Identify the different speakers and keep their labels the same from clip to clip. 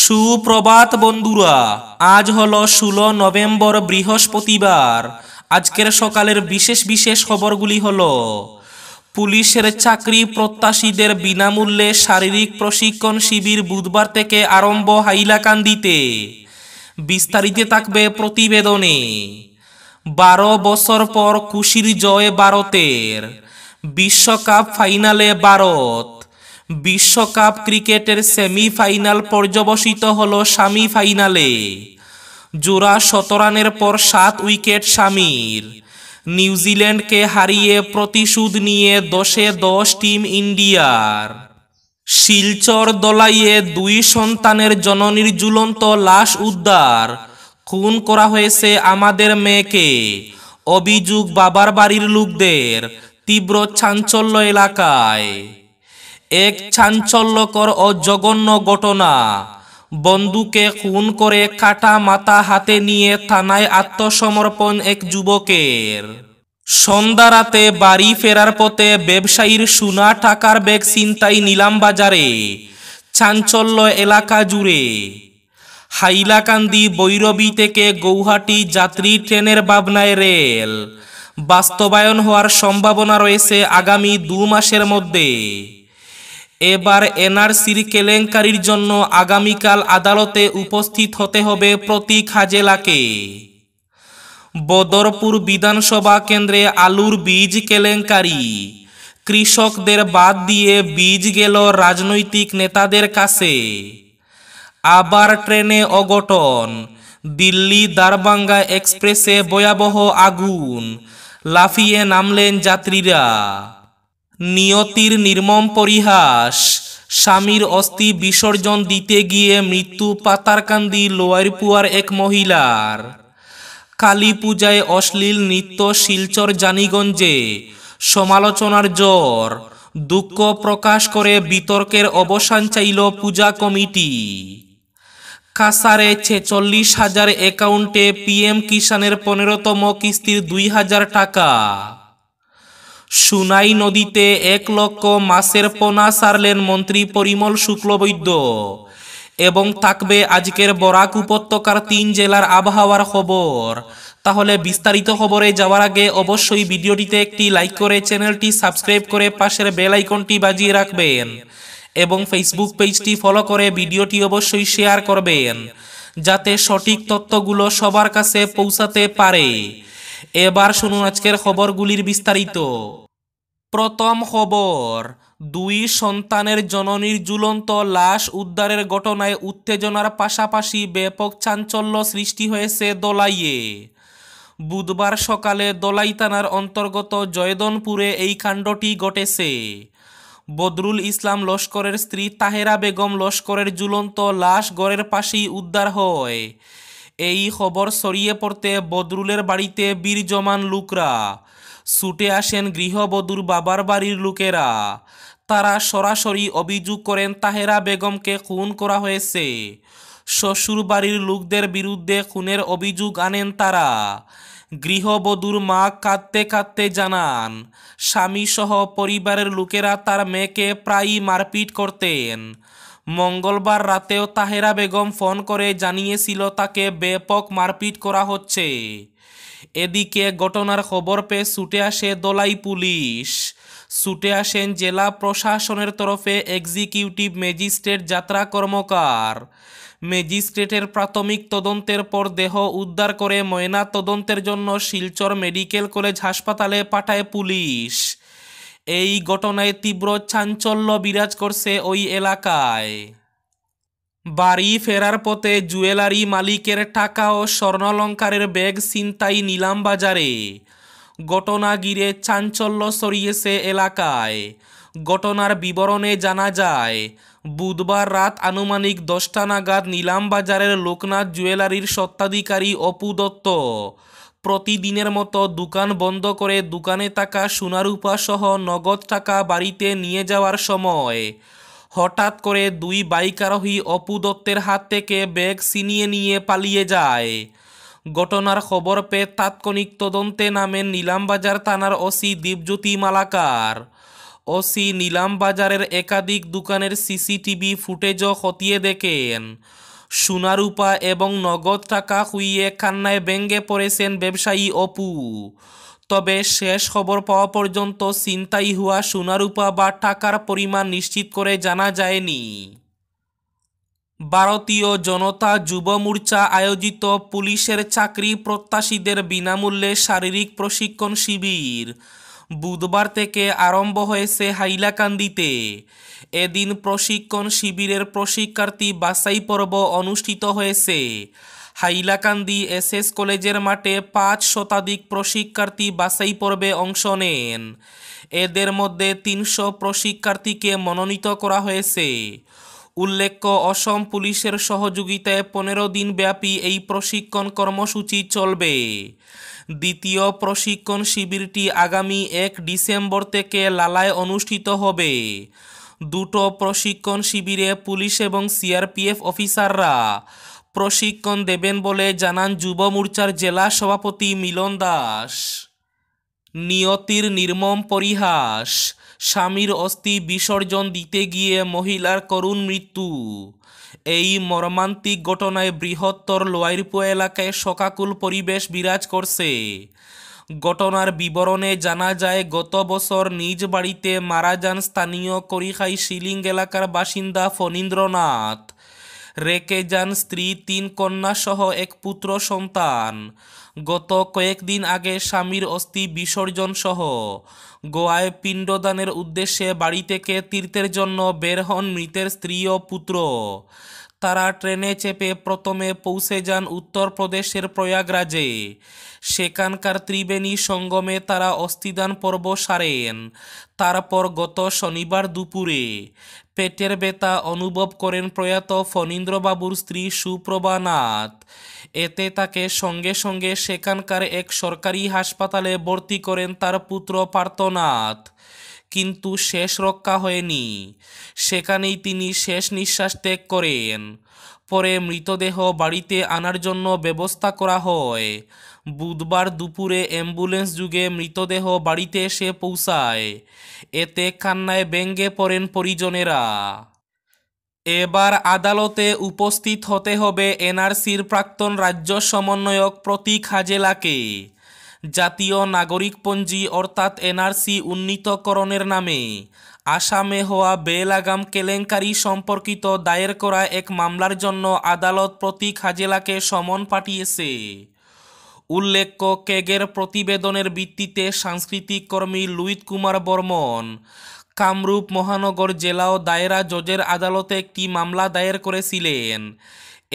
Speaker 1: সুপ্রভাত বন্ধুরা আজ হলো ষোলো নভেম্বর বৃহস্পতিবার আজকের সকালের বিশেষ বিশেষ খবরগুলি হল পুলিশের চাকরি প্রত্যাশীদের বিনামূল্যে শারীরিক প্রশিক্ষণ শিবির বুধবার থেকে আরম্ভ হাইলাকান্দিতে বিস্তারিত থাকবে প্রতিবেদনে বারো বছর পর কুশির জয় ভারতের বিশ্বকাপ ফাইনালে ভারত বিশ্বকাপ ক্রিকেটের সেমিফাইনাল পর্যবসিত হল সেমিফাইনালে জোড়া শতরানের পর সাত উইকেট স্বামীর নিউজিল্যান্ডকে হারিয়ে প্রতিশোধ নিয়ে দশে দশ টিম ইন্ডিয়ার শিলচর দলাইয়ে দুই সন্তানের জননীর ঝুলন্ত লাশ উদ্ধার খুন করা হয়েছে আমাদের মেয়েকে অভিযোগ বাবার বাড়ির লোকদের তীব্র চাঞ্চল্য এলাকায় এক চাঞ্চল্যকর ও জঘন্য ঘটনা বন্ধুকে খুন করে কাটা মাথা হাতে নিয়ে থানায় আত্মসমর্পণ এক যুবকের সন্ধ্যারাতে বাড়ি ফেরার পথে ব্যবসায়ীর সোনা টাকার ব্যাগ চিন্তাই নিলাম বাজারে চাঞ্চল্য এলাকা জুড়ে হাইলাকান্দি বৈরবী থেকে গৌহাটি যাত্রী ট্রেনের ভাবনায় রেল বাস্তবায়ন হওয়ার সম্ভাবনা রয়েছে আগামী দু মাসের মধ্যে এবার এনআরসির কেলেঙ্কারির জন্য আগামীকাল আদালতে উপস্থিত হতে হবে প্রতীক হাজেলাকে বদরপুর বিধানসভা কেন্দ্রে আলুর বীজ কেলেঙ্কারি কৃষকদের বাদ দিয়ে বীজ গেল রাজনৈতিক নেতাদের কাছে আবার ট্রেনে অঘটন দিল্লি দারবাঙ্গা এক্সপ্রেসে ভয়াবহ আগুন লাফিয়ে নামলেন যাত্রীরা নিয়তির নির্মম পরিহাস স্বামীর অস্থি বিসর্জন দিতে গিয়ে মৃত্যু পাতারকান্দি লোয়ারপুয়ার এক মহিলার কালী পূজায় অশ্লীল নৃত্য শিলচর জানিগঞ্জে সমালোচনার জ্বর দুঃখ প্রকাশ করে বিতর্কের অবসান চাইল পূজা কমিটি কাসারে ছেচল্লিশ হাজার অ্যাকাউন্টে পিএম কিষানের পনেরোতম কিস্তির দুই হাজার টাকা সুনাই নদীতে এক লক্ষ মাসের পোনা সারলেন মন্ত্রী পরিমল শুক্লবৈদ্য এবং থাকবে আজকের বরাক উপত্যকার তিন জেলার আবহাওয়ার খবর তাহলে বিস্তারিত খবরে যাওয়ার আগে অবশ্যই ভিডিওটিতে একটি লাইক করে চ্যানেলটি সাবস্ক্রাইব করে পাশের বেল আইকনটি বাজিয়ে রাখবেন এবং ফেসবুক পেজটি ফলো করে ভিডিওটি অবশ্যই শেয়ার করবেন যাতে সঠিক তথ্যগুলো সবার কাছে পৌঁছাতে পারে এবার শুনুন আজকের খবরগুলির বিস্তারিত প্রথম খবর দুই সন্তানের জননীর ঝুলন্ত লাশ উদ্ধারের ঘটনায় উত্তেজনার পাশাপাশি ব্যাপক চাঞ্চল্য সৃষ্টি হয়েছে দোলাইয়ে বুধবার সকালে দোলাই থানার অন্তর্গত জয়দনপুরে এই কাণ্ডটি ঘটেছে বদরুল ইসলাম লস্করের স্ত্রী তাহেরা বেগম লস্করের ঝুলন্ত লাশ গড়ের পাশেই উদ্ধার হয় এই খবর ছড়িয়ে পড়তে বদরুলের বাড়িতে বীর জমান লোকরা ছুটে আসেন গৃহবধূর বাবার বাড়ির লোকেরা তারা সরাসরি অভিযোগ করেন তাহেরা বেগমকে খুন করা হয়েছে শ্বশুর বাড়ির লোকদের বিরুদ্ধে খুনের অভিযোগ আনেন তারা গৃহবধূর মা কাঁদতে কাঁদতে জানান স্বামীসহ পরিবারের লোকেরা তার মেয়েকে প্রায়ই মারপিট করতেন মঙ্গলবার রাতেও তাহেরা বেগম ফোন করে জানিয়েছিল তাকে ব্যাপক মারপিট করা হচ্ছে এদিকে ঘটনার খবর পেয়ে ছুটে আসে দলাই পুলিশ ছুটে আসেন জেলা প্রশাসনের তরফে এক্সিকিউটিভ ম্যাজিস্ট্রেট যাত্রা কর্মকার ম্যাজিস্ট্রেটের প্রাথমিক তদন্তের পর দেহ উদ্ধার করে ময়না তদন্তের জন্য শিলচর মেডিকেল কলেজ হাসপাতালে পাঠায় পুলিশ এই ঘটনায় তীব্র চাঞ্চল্য বিরাজ করছে ওই এলাকায় বাড়ি ফেরার পথে জুয়েলারি মালিকের টাকা ও স্বর্ণালঙ্কারের ব্যাগ ছিনতাই নিলাম বাজারে ঘটনা গিরে চাঞ্চল্য সরিয়েছে এলাকায় ঘটনার বিবরণে জানা যায় বুধবার রাত আনুমানিক দশটা নাগাদ নিলাম বাজারের লোকনাথ জুয়েলারির সত্ত্বাধিকারী অপু দত্ত প্রতিদিনের মতো দোকান বন্ধ করে দোকানে থাকা সোনারূপাসহ নগদ টাকা বাড়িতে নিয়ে যাওয়ার সময় হঠাৎ করে দুই বাইক আরোহী অপু দত্তের হাত থেকে ব্যাগ ছিনিয়ে নিয়ে পালিয়ে যায় ঘটনার খবর পেয়ে তাৎক্ষণিক তদন্তে নামেন নিলামবাজার থানার ওসি দীপজ্যোতি মালাকার ওসি নিলামবাজারের একাধিক দোকানের সিসিটিভি ফুটেজও খতিয়ে দেখেন সোনারূপা এবং নগদ টাকা হুইয়ে কান্নায় ব্যঙ্গে পড়েছেন ব্যবসায়ী অপু তবে শেষ খবর পাওয়া পর্যন্ত ছিনতাই হওয়া সোনারূপা বা টাকার পরিমাণ নিশ্চিত করে জানা যায়নি ভারতীয় জনতা যুব মোর্চা আয়োজিত পুলিশের চাকরি প্রত্যাশীদের বিনামূল্যে শারীরিক প্রশিক্ষণ শিবির বুধবার থেকে আরম্ভ হয়েছে হাইলাকান্দিতে এদিন প্রশিক্ষণ শিবিরের প্রশিক্ষার্থী বাছাই পর্ব অনুষ্ঠিত হয়েছে হাইলাকান্দি এসএস কলেজের মাঠে পাঁচ শতাধিক প্রশিক্ষার্থী বাছাই পর্বে অংশ নেন এদের মধ্যে তিনশো প্রশিক্ষার্থীকে মনোনীত করা হয়েছে উল্লেখ্য অসম পুলিশের সহযোগিতায় পনেরো দিন ব্যাপী এই প্রশিক্ষণ কর্মসূচি চলবে দ্বিতীয় প্রশিক্ষণ শিবিরটি আগামী এক ডিসেম্বর থেকে লালায় অনুষ্ঠিত হবে দুটো প্রশিক্ষণ শিবিরে পুলিশ এবং সিআরপিএফ অফিসাররা প্রশিক্ষণ দেবেন বলে জানান যুব মোর্চার জেলা সভাপতি মিলন দাস নিয়তির নির্মম পরিহাস স্বামীর অস্থি বিসর্জন দিতে গিয়ে মহিলার করুণ মৃত্যু এই মর্মান্তিক ঘটনায় বৃহত্তর লোয়াইরপো এলাকায় শোকাকুল পরিবেশ বিরাজ করছে ঘটনার বিবরণে জানা যায় গত বছর নিজ বাড়িতে মারা যান স্থানীয় করিখাই শিলিং এলাকার বাসিন্দা ফণীন্দ্রনাথ রেখে যান স্ত্রী তিন কন্যা সহ এক পুত্র সন্তান গত কয়েকদিন আগে স্বামীর অস্থি বিসর্জন সহ গোয়ায় পিণ্ডদানের উদ্দেশ্যে বাড়ি থেকে তীর্থের জন্য বের হন মৃতের স্ত্রী ও পুত্র তারা ট্রেনে চেপে প্রথমে পৌঁছে যান উত্তরপ্রদেশের প্রয়াগরাজে সেখানকার ত্রিবেণী সঙ্গমে তারা অস্থিদান পর্ব সারেন তারপর গত শনিবার দুপুরে পেটের বেতা অনুভব করেন প্রয়াত ফণীন্দ্রবাবুর স্ত্রী সুপ্রভা নাথ এতে তাকে সঙ্গে সঙ্গে সেখানকার এক সরকারি হাসপাতালে ভর্তি করেন তার পুত্র পার্থনাথ কিন্তু শেষ রক্ষা হয়নি সেখানেই তিনি শেষ নিঃশ্বাস ত্যাগ করেন পরে মৃতদেহ বাড়িতে আনার জন্য ব্যবস্থা করা হয় বুধবার দুপুরে অ্যাম্বুলেন্স যুগে মৃতদেহ বাড়িতে এসে পৌঁছায় এতে কান্নায় ব্যঙ্গে পড়েন পরিজনেরা এবার আদালতে উপস্থিত হতে হবে এনআরসির প্রাক্তন রাজ্য সমন্বয়ক প্রতীক হাজেলাকে জাতীয় নাগরিকপঞ্জী অর্থাৎ এনআরসি উন্নীতকরণের নামে আসামে হওয়া বেলাগাম কেলেঙ্কারি সম্পর্কিত দায়ের করা এক মামলার জন্য আদালত প্রতীক হাজেলাকে সমন পাঠিয়েছে উল্লেখ্য কেগের প্রতিবেদনের ভিত্তিতে সাংস্কৃতিক কর্মী লুইত কুমার বর্মন কামরূপ মহানগর জেলা ও দায়রা জজের আদালতে একটি মামলা দায়ের করেছিলেন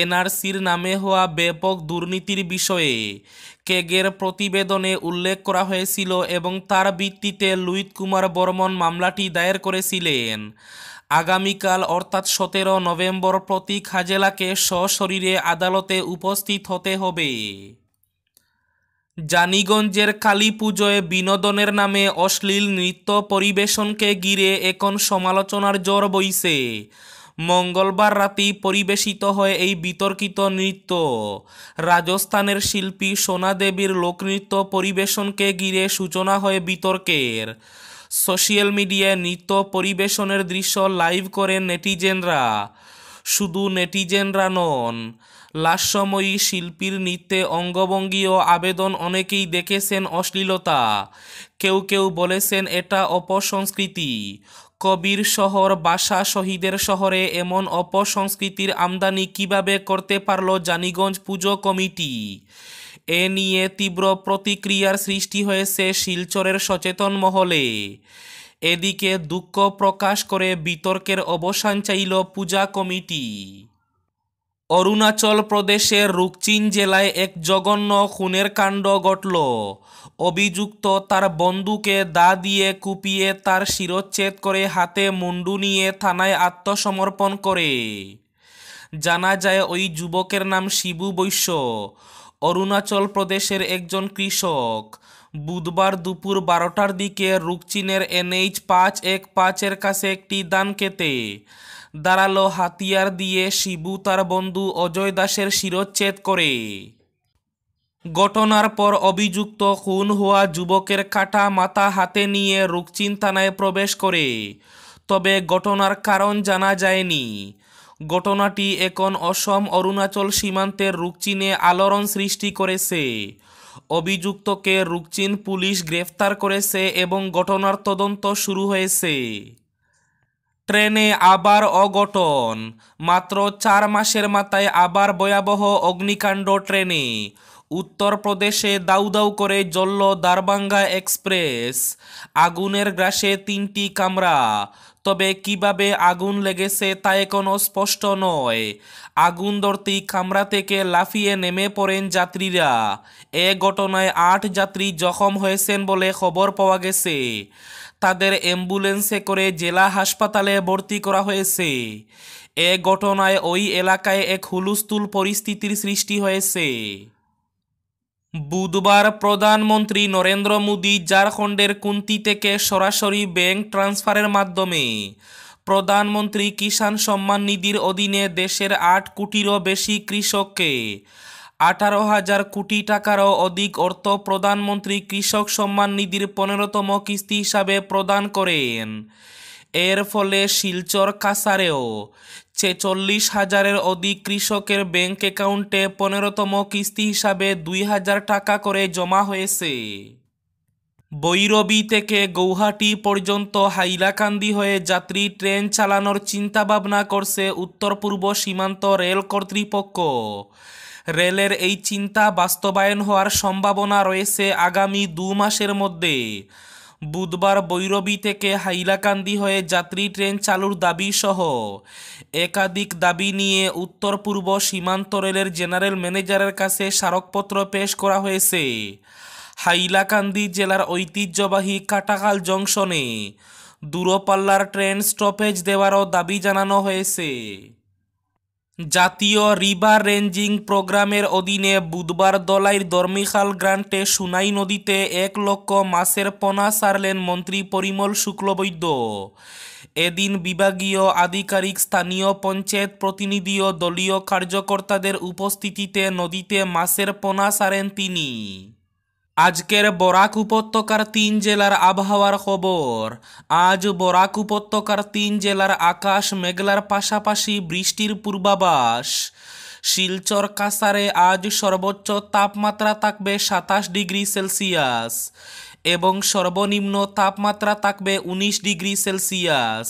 Speaker 1: এনআরসির নামে হওয়া ব্যাপক দুর্নীতির বিষয়ে কেগের প্রতিবেদনে উল্লেখ করা হয়েছিল এবং তার ভিত্তিতে লুইত কুমার বর্মন মামলাটি দায়ের করেছিলেন আগামীকাল অর্থাৎ সতেরো নভেম্বর প্রতীক হাজেলাকে সশরীরে আদালতে উপস্থিত হতে হবে জানিগঞ্জের কালী পুজোয় বিনোদনের নামে অশ্লীল নৃত্য পরিবেশনকে ঘিরে এখন সমালোচনার জ্বর বইছে মঙ্গলবার রাতেই পরিবেশিত হয় এই বিতর্কিত নৃত্য রাজস্থানের শিল্পী সোনা দেবীর লোকনৃত্য পরিবেশনকে ঘিরে সূচনা হয় বিতর্কের সোশিয়াল মিডিয়ায় নৃত্য পরিবেশনের দৃশ্য লাইভ করেন নেটিজেনরা শুধু নেটিজেনরা নন লাস্যময়ী শিল্পীর নৃত্যে অঙ্গভঙ্গি ও আবেদন অনেকেই দেখেছেন অশ্লীলতা কেউ কেউ বলেছেন এটা অপসংস্কৃতি কবির শহর বাসা শহীদের শহরে এমন অপসংস্কৃতির আমদানি কিভাবে করতে পারল জানিগঞ্জ পুজো কমিটি এ নিয়ে তীব্র প্রতিক্রিয়ার সৃষ্টি হয়েছে শিলচরের সচেতন মহলে এদিকে দুঃখ প্রকাশ করে বিতর্কের অবসান চাইল পূজা কমিটি অরুণাচল প্রদেশের রুকচিন জেলায় এক জঘন্য খুনের কাণ্ড ঘটল অভিযুক্ত তার বন্ধুকে দা দিয়ে কুপিয়ে তার শিরচ্ছেদ করে হাতে মুন্ডু নিয়ে থানায় আত্মসমর্পণ করে জানা যায় ওই যুবকের নাম শিবু বৈশ্য অরুণাচল প্রদেশের একজন কৃষক বুধবার দুপুর বারোটার দিকে রুকচিনের এনএইচ পাঁচ এক পাঁচের কাছে একটি দান খেতে দাঁড়ালো হাতিয়ার দিয়ে শিবু তার বন্ধু অজয় দাসের শিরচ্ছেদ করে ঘটনার পর অভিযুক্ত খুন হওয়া যুবকের কাটা মাথা হাতে নিয়ে রুকচিন থানায় প্রবেশ করে তবে ঘটনার কারণ জানা যায়নি ঘটনাটি এখন অসম অরুণাচল সীমান্তের রুকচিনে আলোড়ন সৃষ্টি করেছে অভিযুক্তকে রুকচিন পুলিশ গ্রেফতার করেছে এবং ঘটনার তদন্ত শুরু হয়েছে ট্রেনে আবার অঘটন মাত্র চার মাসের মাথায় আবার ভয়াবহ অগ্নিকাণ্ড ট্রেনে উত্তরপ্রদেশে দাউ দাউ করে জ্বলল দারবাঙ্গা এক্সপ্রেস আগুনের গ্রাসে তিনটি কামরা তবে কিভাবে আগুন লেগেছে তা এখনও স্পষ্ট নয় আগুন ধরতেই কামরা থেকে লাফিয়ে নেমে পড়েন যাত্রীরা এ ঘটনায় আট যাত্রী জখম হয়েছেন বলে খবর পাওয়া গেছে তাদের অ্যাম্বুলেন্সে করে জেলা হাসপাতালে ভর্তি করা হয়েছে এ ঘটনায় ওই এলাকায় এক হুলুস্থুল পরিস্থিতির সৃষ্টি হয়েছে বুধবার প্রধানমন্ত্রী নরেন্দ্র মোদী ঝাড়খণ্ডের কুন্তি থেকে সরাসরি ব্যাংক ট্রান্সফারের মাধ্যমে প্রধানমন্ত্রী কিষাণ সম্মান নিধির অধীনে দেশের আট কোটিরও বেশি কৃষককে আঠারো হাজার কোটি টাকারও অধিক অর্থ প্রধানমন্ত্রী কৃষক সম্মান নিধির পনেরোতম কিস্তি হিসাবে প্রদান করেন এর ফলে শিলচর কাসারেও ছেচল্লিশ হাজারের অধিক কৃষকের ব্যাংক অ্যাকাউন্টে পনেরোতম কিস্তি হিসাবে দুই হাজার টাকা করে জমা হয়েছে বৈরবী থেকে গৌহাটি পর্যন্ত হাইলাকান্দি হয়ে যাত্রী ট্রেন চালানোর চিন্তাভাবনা করছে উত্তর পূর্ব সীমান্ত রেল কর্তৃপক্ষ রেলের এই চিন্তা বাস্তবায়ন হওয়ার সম্ভাবনা রয়েছে আগামী দু মাসের মধ্যে বুধবার বৈরবী থেকে হাইলাকান্দি হয়ে যাত্রী ট্রেন চালুর দাবি সহ একাধিক দাবি নিয়ে উত্তর পূর্ব সীমান্ত রেলের জেনারেল ম্যানেজারের কাছে স্মারকপত্র পেশ করা হয়েছে হাইলাকান্দি জেলার ঐতিহ্যবাহী কাটাকাল জংশনে দূরপাল্লার ট্রেন স্টপেজ দেওয়ারও দাবি জানানো হয়েছে জাতীয় রিভার রেঞ্জিং প্রোগ্রামের অধীনে বুধবার দলাইর দর্মিখাল গ্রান্টে সুনাই নদীতে এক লক্ষ মাছের পোনা সারলেন মন্ত্রী পরিমল শুক্লবৈদ্য এদিন বিভাগীয় আধিকারিক স্থানীয় পঞ্চায়েত প্রতিনিধি ও দলীয় কার্যকর্তাদের উপস্থিতিতে নদীতে মাছের পোনা সারেন তিনি আজকের বরাক উপত্যকার তিন জেলার আবহাওয়ার খবর আজ বরাক উপত্যকার তিন জেলার আকাশ মেঘলার পাশাপাশি বৃষ্টির পূর্বাভাস শিলচর কাসারে আজ সর্বোচ্চ তাপমাত্রা থাকবে সাতাশ ডিগ্রি সেলসিয়াস এবং সর্বনিম্ন তাপমাত্রা থাকবে উনিশ ডিগ্রি সেলসিয়াস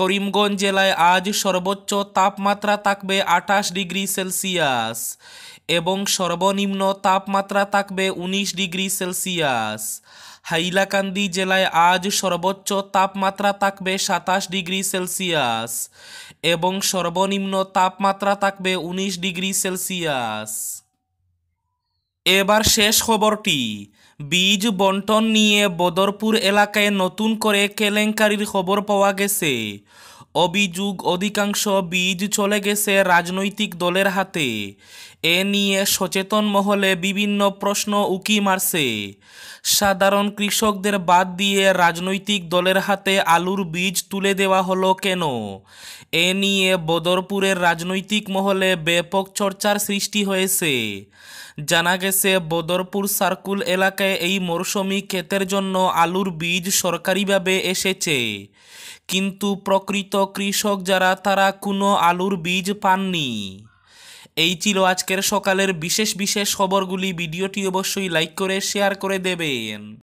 Speaker 1: করিমগঞ্জ জেলায় আজ সর্বোচ্চ তাপমাত্রা থাকবে আঠাশ ডিগ্রি সেলসিয়াস এবং সর্বনিম্ন তাপমাত্রা থাকবে উনিশ ডিগ্রি সেলসিয়াস হাইলাকান্দি জেলায় আজ সর্বোচ্চ তাপমাত্রা থাকবে সাতাশ ডিগ্রি সেলসিয়াস এবং সর্বনিম্ন তাপমাত্রা থাকবে উনিশ ডিগ্রি সেলসিয়াস এবার শেষ খবরটি বীজ বন্টন নিয়ে বদরপুর এলাকায় নতুন করে কেলেঙ্কারির খবর পাওয়া গেছে অভিযোগ অধিকাংশ বীজ চলে গেছে রাজনৈতিক দলের হাতে এ নিয়ে সচেতন মহলে বিভিন্ন প্রশ্ন উকি মারছে সাধারণ কৃষকদের বাদ দিয়ে রাজনৈতিক দলের হাতে আলুর বীজ তুলে দেওয়া হলো কেন এ নিয়ে বদরপুরের রাজনৈতিক মহলে ব্যাপক চর্চার সৃষ্টি হয়েছে জানা গেছে বদরপুর সার্কুল এলাকায় এই মরশুমি ক্ষেতের জন্য আলুর বীজ সরকারিভাবে এসেছে কিন্তু প্রকৃত কৃষক যারা তারা কোনো আলুর বীজ পাননি এই ছিল আজকের সকালের বিশেষ বিশেষ খবরগুলি ভিডিওটি অবশ্যই লাইক করে শেয়ার করে দেবেন